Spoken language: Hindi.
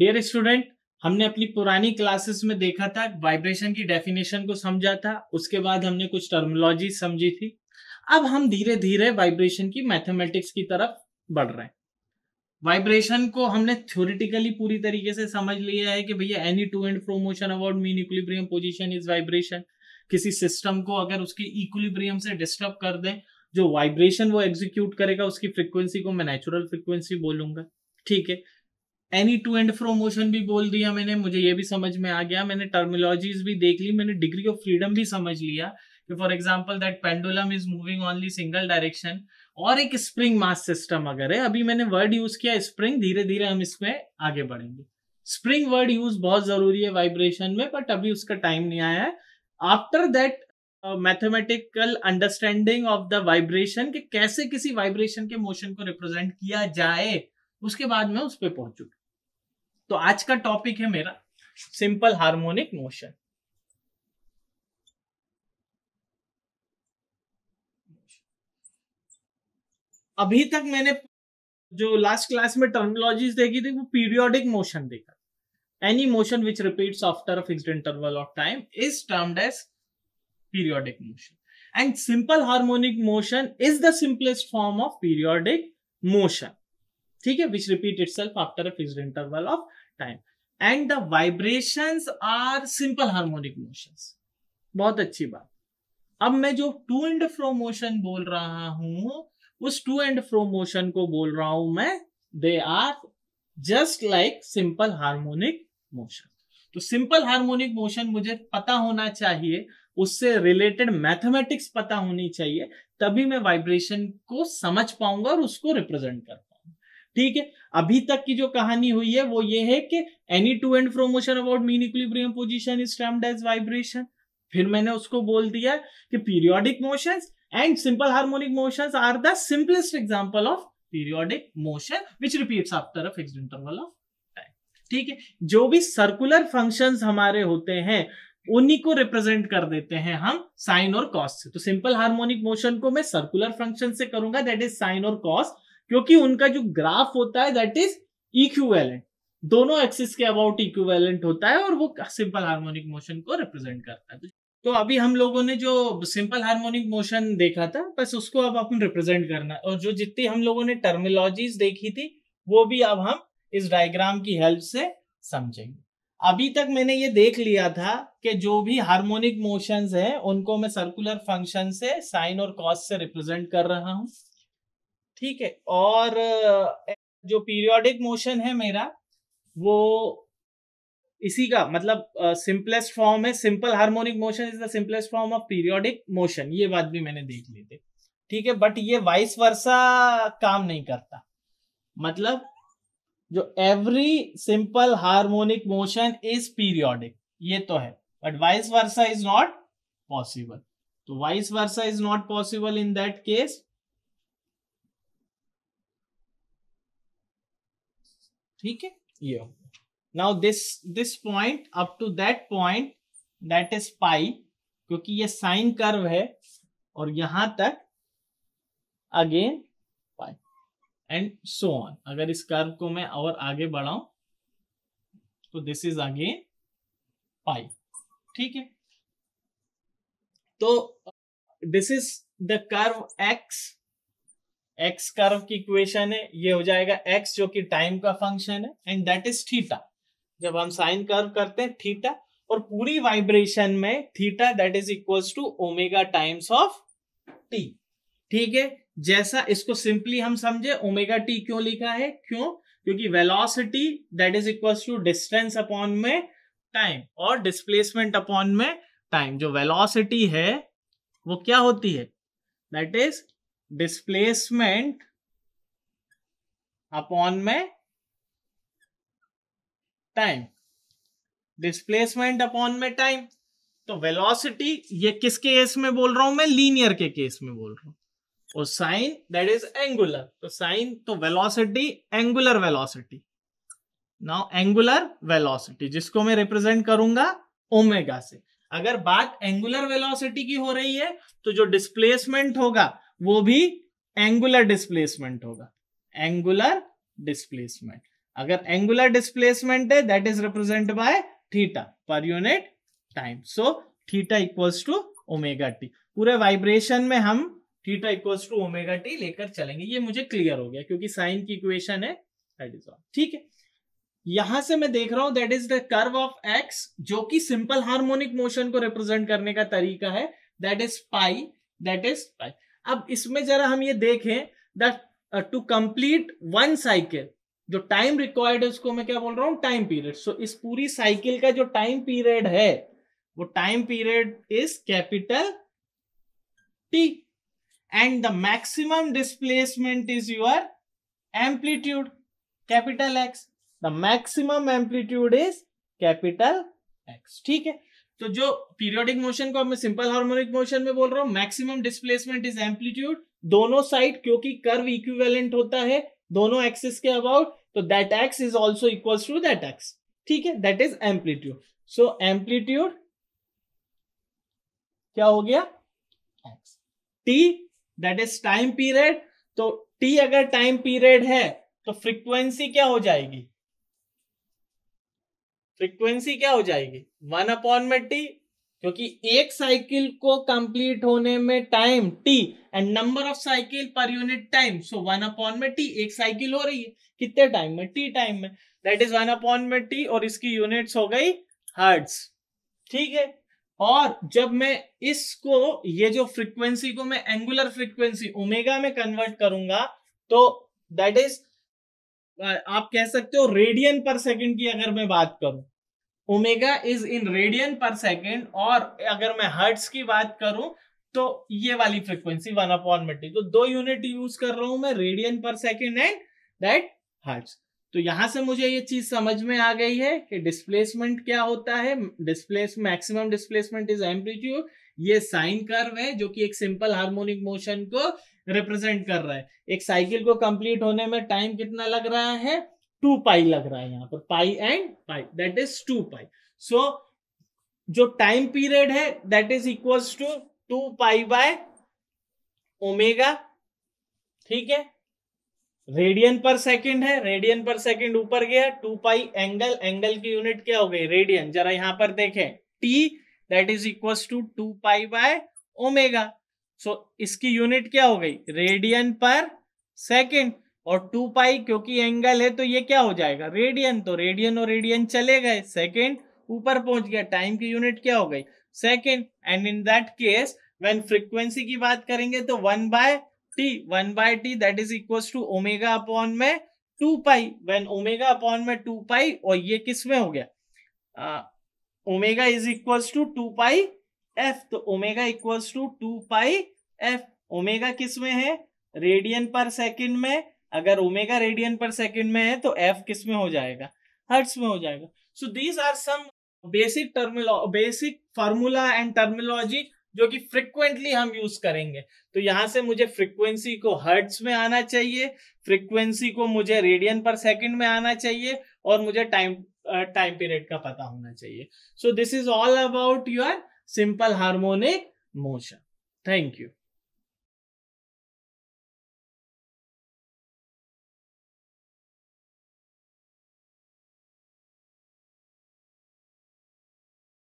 डियर स्टूडेंट हमने अपनी पुरानी क्लासेस में देखा था वाइब्रेशन की डेफिनेशन को समझा था उसके बाद हमने कुछ टर्मोलॉजी समझी थी अब हम धीरे धीरे वाइब्रेशन की मैथमेटिक्स की तरफ बढ़ रहे हैं वाइब्रेशन को हमने थ्योरिटिकली पूरी तरीके से समझ लिया है कि भैया any to and fro motion about mean equilibrium position is vibration किसी सिस्टम को अगर उसके इक्विलिब्रियम से डिस्टर्ब कर दें जो वाइब्रेशन वो एग्जीक्यूट करेगा उसकी फ्रिक्वेंसी को मैं नेचुरल फ्रिक्वेंसी बोलूंगा ठीक है any to and fro motion भी बोल दिया मैंने मुझे ये भी समझ में आ गया मैंने टर्मिनोलॉजीज भी देख ली मैंने डिग्री ऑफ फ्रीडम भी समझ लिया कि for example that pendulum is moving only single direction और एक स्प्रिंग मास सिस्टम अगर है अभी मैंने वर्ड यूज किया स्प्रिंग धीरे धीरे हम इसमें आगे बढ़ेंगे स्प्रिंग वर्ड यूज बहुत जरूरी है वाइब्रेशन में बट अभी उसका टाइम नहीं आया है after that mathematical understanding of the vibration कि कैसे किसी वाइब्रेशन के मोशन को रिप्रेजेंट किया जाए उसके बाद मैं उस पर पहुंचूंगा तो आज का टॉपिक है मेरा सिंपल हार्मोनिक मोशन अभी तक मैंने जो लास्ट क्लास में टर्मिनोलॉजीज देखी थी वो पीरियोडिक मोशन देखा any motion which repeat after interval of time is termed as periodic motion and simple harmonic motion is the simplest form of periodic motion ठीक है which repeat it self after a fix interval of time and the vibration are simple harmonic motion बहुत अच्छी बात अब मैं जो टू एंड फ्रो मोशन बोल रहा हूं उस टू एंड फ्रो मोशन को बोल रहा हूं मैं they are just like simple harmonic motion तो सिंपल हार्मोनिक मोशन मुझे पता होना चाहिए उससे रिलेटेड मैथमेटिक्स पता होनी चाहिए तभी मैं वाइब्रेशन को समझ पाऊंगा और उसको रिप्रेजेंट कर ठीक है अभी तक की जो कहानी हुई है वो ये है कि any to and fro motion about mean equilibrium position is termed as vibration फिर मैंने उसको बोल दिया कि periodic motion and simple harmonic motion are the simplest example of periodic motion which repeats after a fixed interval of time ठीक है जो भी सर्कुलर फंक्शन हमारे होते हैं उन्हीं को रिप्रेजेंट कर देते हैं हम साइन और कॉस से तो सिंपल हार्मोनिक मोशन को मैं सर्कुलर फंक्शन से करूंगा दैट इज साइन और कॉस्ट क्योंकि उनका जो ग्राफ होता है दैट इज इक्विवेलेंट दोनों एक्सिस के अबाउट इक्विवेलेंट होता है और वो सिंपल हार्मोनिक मोशन को रिप्रेजेंट करता है तो अभी हम लोगों ने जो सिंपल हार्मोनिक मोशन देखा था बस उसको अब अपन रिप्रेजेंट करना और जो जितनी हम लोगों ने टर्मिनोलॉजीज देखी थी वो भी अब हम इस डायग्राम की हेल्प से समझेंगे अभी तक मैंने ये देख लिया था कि जो भी हार्मोनिक मोशंस हैं उनको मैं सर्कुलर फंक्शन से साइन और कॉस से रिप्रेजेंट कर रहा हूँ ठीक है और जो पीरियोडिक मोशन है मेरा वो इसी का मतलब सिंपलेस्ट फॉर्म है simple harmonic motion is the simplest form of periodic motion ये बात भी मैंने देख ली थी ठीक है बट ये वाइस वर्षा काम नहीं करता मतलब जो every simple harmonic motion is periodic ये तो है but vice versa is not possible तो vice versa is not possible in that case ठीक है ये now this this point up to that point that is pi क्योंकि ये साइन कर्व है और यहां तक again pi and so on अगर इस कर्व को मैं और आगे बढ़ाऊं तो दिस इज अगेन पाई ठीक है तो this is the curve x x curve की इक्वेशन है ये हो जाएगा एक्स जो कि टाइम का फंक्शन है एंड दैट इज थीटा जब हम साइन कर्व करते हैं थीटा और पूरी वाइब्रेशन में theta that is equals to omega times of t ठीक है जैसा इसको सिंपली हम समझे ओमेगा टी क्यों लिखा है क्यों क्योंकि velocity that is equals to distance upon में टाइम और डिस्प्लेसमेंट अपॉन में टाइम जो वेलोसिटी है वो क्या होती है दैट इज डिस्प्लेसमेंट अपॉन में टाइम डिस्प्लेसमेंट अपॉन में टाइम तो वेलोसिटी ये किस केस में बोल रहा हूं मैं लीनियर के केस में बोल रहा हूं और साइन दैट इज एंगुलर तो साइन तो velocity angular velocity now angular velocity जिसको मैं रिप्रेजेंट करूंगा ओमेगा से अगर बात एंगुलर वेलोसिटी की हो रही है तो जो डिस्प्लेसमेंट होगा वो भी एंगुलर डिस्प्लेसमेंट होगा एंगुलर डिस्प्लेसमेंट अगर एंगुलर डिस्प्लेसमेंट है that is represent by theta per unit time so theta equals to omega t पूरे वाइब्रेशन में हम theta equals to omega t लेकर चलेंगे ये मुझे क्लियर हो गया क्योंकि साइन की इक्वेशन है दैट इज ठीक है यहां से मैं देख रहा हूं that is the curve of x जो कि सिंपल हार्मोनिक मोशन को रिप्रेजेंट करने का तरीका है that is pi that is pi अब इसमें जरा हम ये देखें that to complete one cycle जो टाइम रिक्वायर्ड है उसको मैं क्या बोल रहा हूँ टाइम पीरियड सो इस पूरी साइकिल का जो टाइम पीरियड है वो time period is capital T and the maximum displacement is your amplitude capital X the maximum amplitude is capital X ठीक है तो जो पीरियोडिक मोशन को मैं सिंपल हार्मोनिक मोशन में बोल रहा हूँ मैक्सिमम डिस्प्लेसमेंट इज एम्पलीट्यूड दोनों साइड क्योंकि कर्व इक्विवेलेंट होता है दोनों एक्सिस के अबाउट तो that x is also equals to that x ठीक है that is amplitude so amplitude क्या हो गया x t that is time period तो टी अगर टाइम पीरियड है तो फ्रीक्वेंसी क्या हो जाएगी फ्रीक्वेंसी क्या हो जाएगी वन अपॉन में टी क्योंकि एक साइकिल को कंप्लीट होने में time t and number of cycle per unit time so one upon में टी एक साइकिल हो रही है कितने टाइम में टी टाइम में दैट इज वन अपॉन में टी और इसकी यूनिट्स हो गई हर्ट्स ठीक है और जब मैं इसको ये जो फ्रीक्वेंसी को मैं एंगुलर फ्रीक्वेंसी ओमेगा में कन्वर्ट करूंगा तो दैट इज आप कह सकते हो रेडियन पर सेकंड की अगर मैं बात करूं omega is in radian per second और अगर मैं हर्ट्स की बात करूं तो ये वाली फ्रीक्वेंसी वन अपॉन मीटर तो दो यूनिट यूज कर रहा हूं मैं radian per second and that hurts तो यहां से मुझे ये चीज समझ में आ गई है कि डिस्प्लेसमेंट क्या होता है displace maximum displacement is amplitude ये साइन कर्व है जो कि एक सिंपल हार्मोनिक मोशन को रिप्रेजेंट कर रहा है एक साइकिल को कंप्लीट होने में टाइम कितना लग रहा है टू पाई लग रहा है यहाँ पर pi and pi that is two pi so जो टाइम पीरियड है that is equals to two pi by omega ठीक है रेडियन पर सेकंड है रेडियन पर सेकंड ऊपर गया टू पाई एंगल एंगल की यूनिट क्या हो गई रेडियन जरा यहां पर देखें t that is equal to two pi by omega so इसकी यूनिट क्या हो गई रेडियन पर सेकेंड और टू पाई क्योंकि एंगल है तो ये क्या हो जाएगा रेडियन तो रेडियन और रेडियन चले गए सेकेंड ऊपर पहुंच गया टाइम की यूनिट क्या हो गई second and in that case when frequency की बात करेंगे तो one by t one by t that is equal to omega upon में two pi when omega upon में टू पाई और ये किस में हो गया omega is equals to two pi f तो omega equals to two pi f omega किस में है रेडियन पर सेकंड में अगर ओमेगा रेडियन पर सेकंड में है तो एफ किस में हो जाएगा हर्ट्स में हो जाएगा so these are some basic terminology basic formula and terminology जो कि फ्रिक्वेंटली हम यूज करेंगे तो यहां से मुझे फ्रिक्वेंसी को हर्ट्स में आना चाहिए फ्रिक्वेंसी को मुझे रेडियन पर सेकंड में आना चाहिए और मुझे टाइम टाइम पीरियड का पता होना चाहिए so this is all about your simple harmonic motion thank you